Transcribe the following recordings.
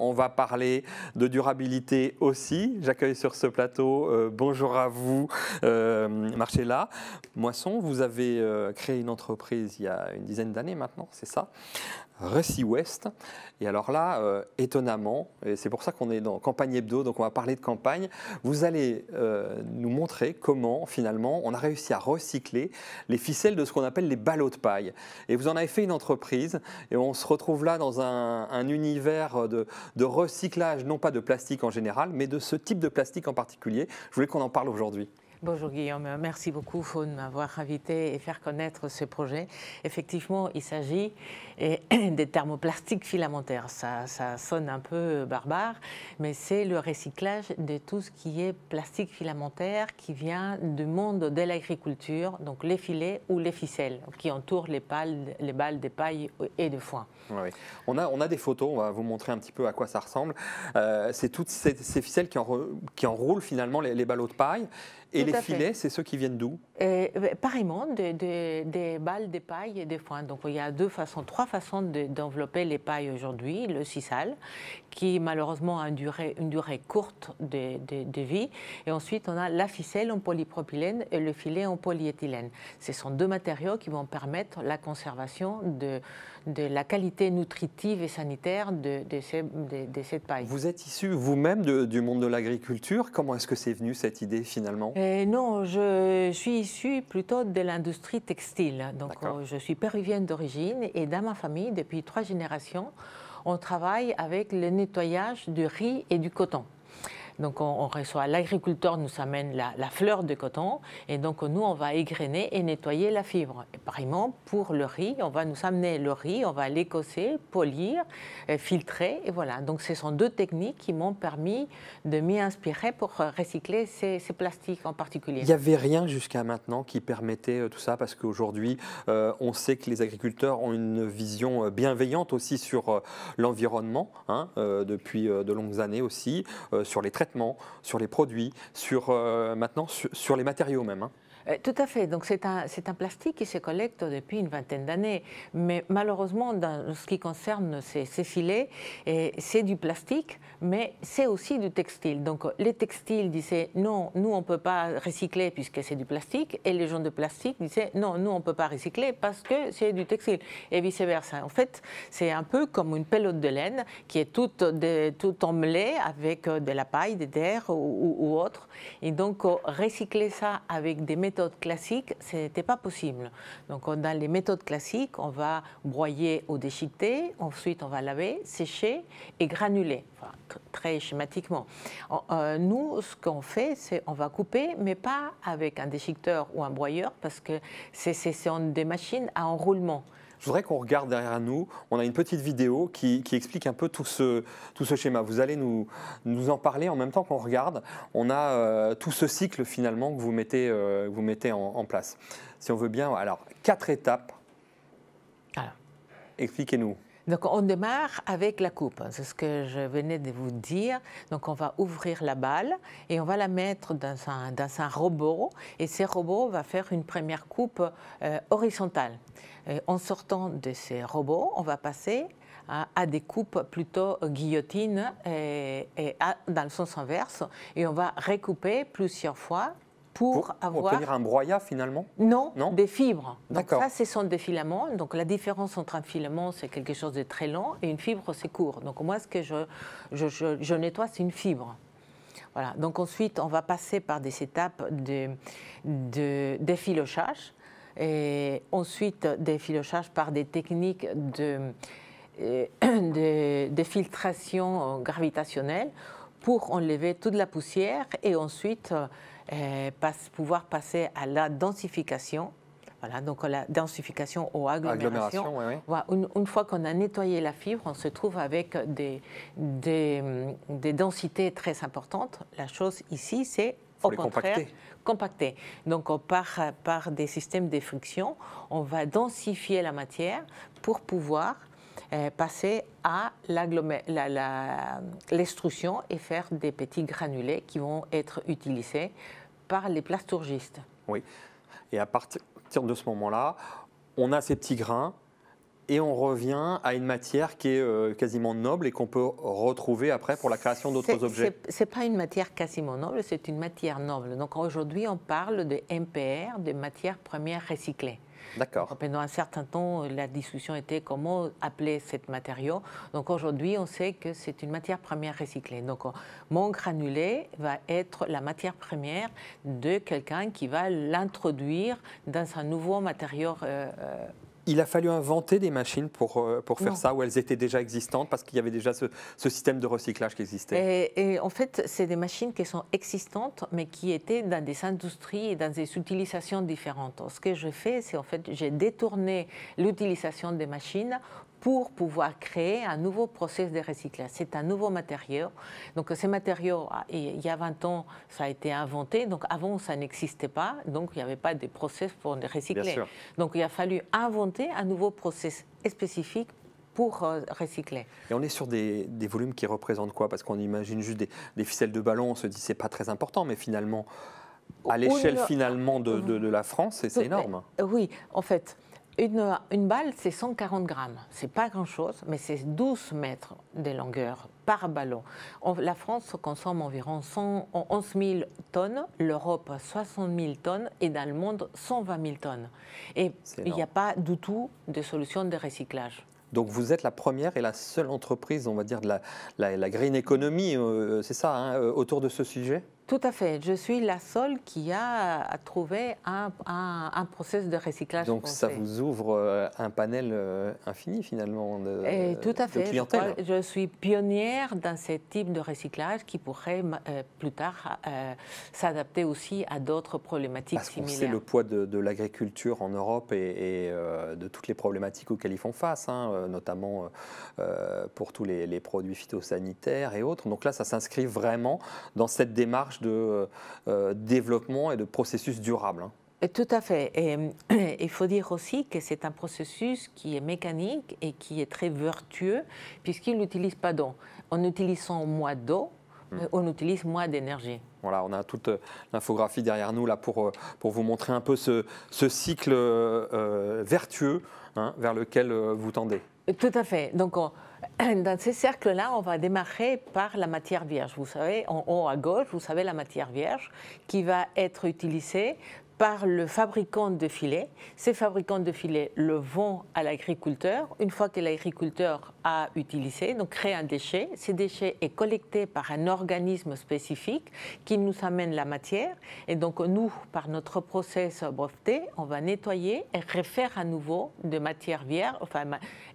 On va parler de durabilité aussi. J'accueille sur ce plateau, euh, bonjour à vous, marché euh, Marcella. Moisson, vous avez euh, créé une entreprise il y a une dizaine d'années maintenant, c'est ça Russie Ouest. Et alors là, euh, étonnamment, et c'est pour ça qu'on est dans Campagne Hebdo, donc on va parler de campagne, vous allez euh, nous montrer comment finalement on a réussi à recycler les ficelles de ce qu'on appelle les ballots de paille. Et vous en avez fait une entreprise, et on se retrouve là dans un, univers de, recyclage, non pas de plastique en général, mais de ce type de plastique en particulier. Je voulais qu'on en parle aujourd'hui. Bonjour Guillaume, merci beaucoup de m'avoir invité et faire connaître ce projet. Effectivement, il s'agit des thermoplastiques filamentaires. Ça, sonne un peu barbare, mais c'est le recyclage de tout ce qui est plastique filamentaire qui vient du monde de l'agriculture, donc les filets ou les ficelles qui entourent les, les balles de paille et de foin. On, a, on a des photos, on va vous montrer un petit peu à quoi ça ressemble. Euh, c'est toutes ces, ficelles qui, en, qui, enroulent finalement les, les ballots de paille et les filets, c'est ceux qui viennent d'où Par euh, Pareillement, des balles, des pailles et des foins. Donc il y a deux façons, trois façons d'envelopper les pailles aujourd'hui. Le sisal, qui malheureusement a une durée, une durée courte de, vie. Et ensuite, on a la ficelle en polypropylène et le filet en polyéthylène. Ce sont deux matériaux qui vont permettre la conservation de, la qualité nutritive et sanitaire de, ces, cette paille. Vous êtes issu vous-même du monde de l'agriculture. Comment est-ce que c'est venu cette idée finalement euh, non, je suis issue plutôt de l'industrie textile. Donc, euh, je suis péruvienne d'origine et dans ma famille, depuis trois générations, on travaille avec le nettoyage du riz et du coton. Donc on, reçoit l'agriculteur, nous amène la, fleur de coton et donc nous on va égrener et nettoyer la fibre. Et pareillement pour le riz, on va nous amener le riz, on va l'écosser, polir, euh, filtrer et voilà. Donc ce sont deux techniques qui m'ont permis de m'y inspirer pour euh, recycler ces, plastiques en particulier. Il n'y avait rien jusqu'à maintenant qui permettait euh, tout ça parce qu'aujourd'hui on sait que les agriculteurs ont une vision bienveillante aussi sur l'environnement hein, depuis de longues années aussi, sur les traitements sur les produits, sur euh, maintenant sur, les matériaux même. Hein. Euh, tout à fait. Donc c'est un, un, plastique qui se collecte depuis une vingtaine d'années. Mais malheureusement, dans ce qui concerne ces, filets, euh, c'est du plastique, mais c'est aussi du textile. Donc euh, les textiles disaient non, nous on ne peut pas recycler puisque c'est du plastique. Et les gens de plastique disaient non, nous on ne peut pas recycler parce que c'est du textile. Et vice-versa. En fait, c'est un peu comme une pelote de laine qui est toute, de, avec de la paille, des terres ou, autre. Et donc recycler ça avec des métaux classiques, ce n'était pas possible. Donc, dans les méthodes classiques, on va broyer ou déchiqueter, ensuite on va laver, sécher et granuler, très schématiquement. Euh, nous, ce qu'on fait, c'est on va couper, mais pas avec un déchiqueteur ou un broyeur, parce que c'est sont des machines à enroulement. Je voudrais qu'on regarde derrière nous. On a une petite vidéo qui, explique un peu tout ce, tout ce schéma. Vous allez nous, nous en parler en même temps qu'on regarde. On a euh, tout ce cycle finalement que vous mettez, euh, vous mettez en, place. Si on veut bien, alors quatre étapes. Expliquez-nous. Donc on démarre avec la coupe, hein. c'est ce que je venais de vous dire. Donc on va ouvrir la balle et on va la mettre dans un, robot et ce robot va faire une première coupe euh, horizontale. en sortant de ce robot, on va passer à, des coupes plutôt guillotines et, dans le sens inverse et on va recouper plusieurs fois pour, avoir... obtenir un broyat finalement non, des fibres. D'accord. Ça, ce sont des filaments. Donc la différence entre un filament, c'est quelque chose de très lent, et une fibre, c'est court. Donc moi, ce que je, je, nettoie, c'est une fibre. Voilà. Donc ensuite, on va passer par des étapes de, de d'effilochage, et ensuite d'effilochage par des techniques de, euh, de, de filtration gravitationnelle pour enlever toute la poussière et ensuite euh, passe, pouvoir passer à la densification. Voilà, donc la densification ou agglomération. une, fois qu'on a nettoyé la fibre, on se trouve avec des, des, densités très importantes. La chose ici, c'est au contraire compacter. Donc on par des systèmes de friction, on va densifier la matière pour pouvoir euh, passer à l'extrusion et faire des petits granulés qui vont être utilisés par les plasturgistes. Oui, et à partir de ce moment-là, on a ces petits grains et on revient à une matière qui est euh, quasiment noble et qu'on peut retrouver après pour la création d'autres objets. Ce n'est pas une matière quasiment noble, c'est une matière noble. Donc aujourd'hui, on parle de MPR, de matières premières recyclées. D'accord. Pendant un certain temps, la discussion était comment appeler cette matériau. Donc aujourd'hui, on sait que c'est une matière première recyclée. Donc mon granulé va être la matière première de quelqu'un qui va l'introduire dans un nouveau matériau. Euh, euh il a fallu inventer des machines pour, euh, pour faire ça, ou elles étaient déjà existantes parce qu'il y avait déjà ce, système de recyclage qui existait en fait, c'est des machines qui sont existantes, mais qui étaient dans des industries et dans des utilisations différentes. Ce que je fais, c'est en fait, j'ai détourné l'utilisation des machines pour pouvoir créer un nouveau process de recyclage. C'est un nouveau matériau. Donc ces matériaux, ah, il y a 20 ans, ça a été inventé. Donc avant, ça n'existait pas. Donc il n'y avait pas de process pour les recycler. Donc il a fallu inventer un nouveau process spécifique pour euh, recycler. Et on est sur des, volumes qui représentent quoi Parce qu'on imagine juste des, ficelles de ballon, on se dit c'est pas très important, mais finalement, à l'échelle finalement de, la France, c'est énorme. Euh, oui, en fait, une, une balle, c'est 140 grammes. C'est pas grand-chose, mais c'est 12 mètres de longueur par ballon. la France consomme environ 11 000 tonnes, l'Europe 60 000 tonnes et dans le monde 120 000 tonnes. Et il n'y a pas du tout de solution de recyclage. Donc vous êtes la première et la seule entreprise, on va dire, de la, la, green economy, euh, c'est ça, hein, euh, autour de ce sujet tout à fait. Je suis la seule qui a trouvé un, un, processus de recyclage. Donc ça vous ouvre euh, un panel euh, infini finalement de, Et tout à fait. Je, suis pionnière dans ce type de recyclage qui pourrait euh, plus tard s'adapter aussi à d'autres problématiques Parce similaires. C'est le poids de, l'agriculture en Europe et, de toutes les problématiques auxquelles ils font face, hein, notamment pour tous les produits phytosanitaires et autres. Donc là, ça s'inscrit vraiment dans cette démarche de euh, euh, développement et de processus durable. Hein. Euh, tout à fait. Et, il faut dire aussi que c'est un processus qui est mécanique et qui est très vertueux puisqu'il n'utilise pas d'eau. En utilisant moins d'eau, hmm. on utilise moins d'énergie. Voilà, on a toute l'infographie derrière nous là pour, pour vous montrer un peu ce, cycle vertueux hein, vers lequel vous tendez. Tout à fait. Donc, Dans ces cercles-là, on va démarrer par la matière vierge. Vous savez, en haut à gauche, vous savez la matière vierge qui va être utilisée par le fabricant de filets. Ces fabricants de filets le vont à l'agriculteur. Une fois que l'agriculteur a utilisé, donc crée un déchet, ce déchet est collecté par un organisme spécifique qui nous amène la matière. Et donc nous, par notre process breveté, on va nettoyer et refaire à nouveau de matière vierge, enfin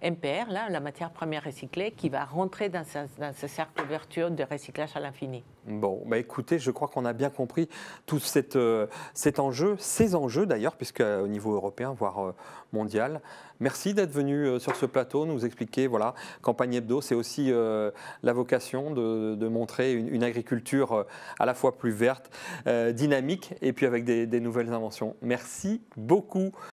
MPR, là, la matière première recyclée, qui va rentrer dans ce, dans ce cercle vertueux de recyclage à l'infini. Bon, bah écoutez, je crois qu'on a bien compris tout euh, cet enjeu, ces enjeux d'ailleurs, puisque euh, au niveau européen, voire euh, mondial. Merci d'être venu sur ce plateau, nous expliquer, voilà, campagne hebdo, c'est aussi la vocation de, montrer une, agriculture à la fois plus verte, dynamique, et puis avec des nouvelles inventions. Merci beaucoup.